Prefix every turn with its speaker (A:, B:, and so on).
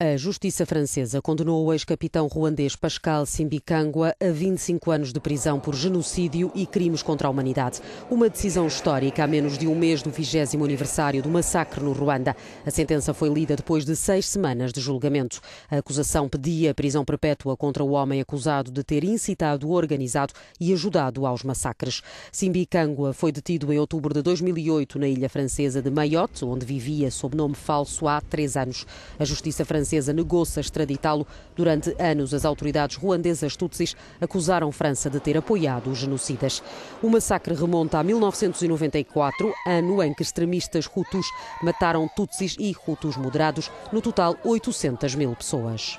A: A justiça francesa condenou o ex-capitão ruandês Pascal Simbicangua a 25 anos de prisão por genocídio e crimes contra a humanidade. Uma decisão histórica a menos de um mês do 20 aniversário do massacre no Ruanda. A sentença foi lida depois de seis semanas de julgamento. A acusação pedia prisão perpétua contra o homem acusado de ter incitado, organizado e ajudado aos massacres. Simbicangua foi detido em outubro de 2008 na ilha francesa de Mayotte, onde vivia sob nome falso há três anos. A justiça francesa francesa negou-se a extraditá-lo. Durante anos, as autoridades ruandesas tutsis acusaram França de ter apoiado os genocidas. O massacre remonta a 1994, ano em que extremistas hutus mataram tutsis e hutus moderados, no total 800 mil pessoas.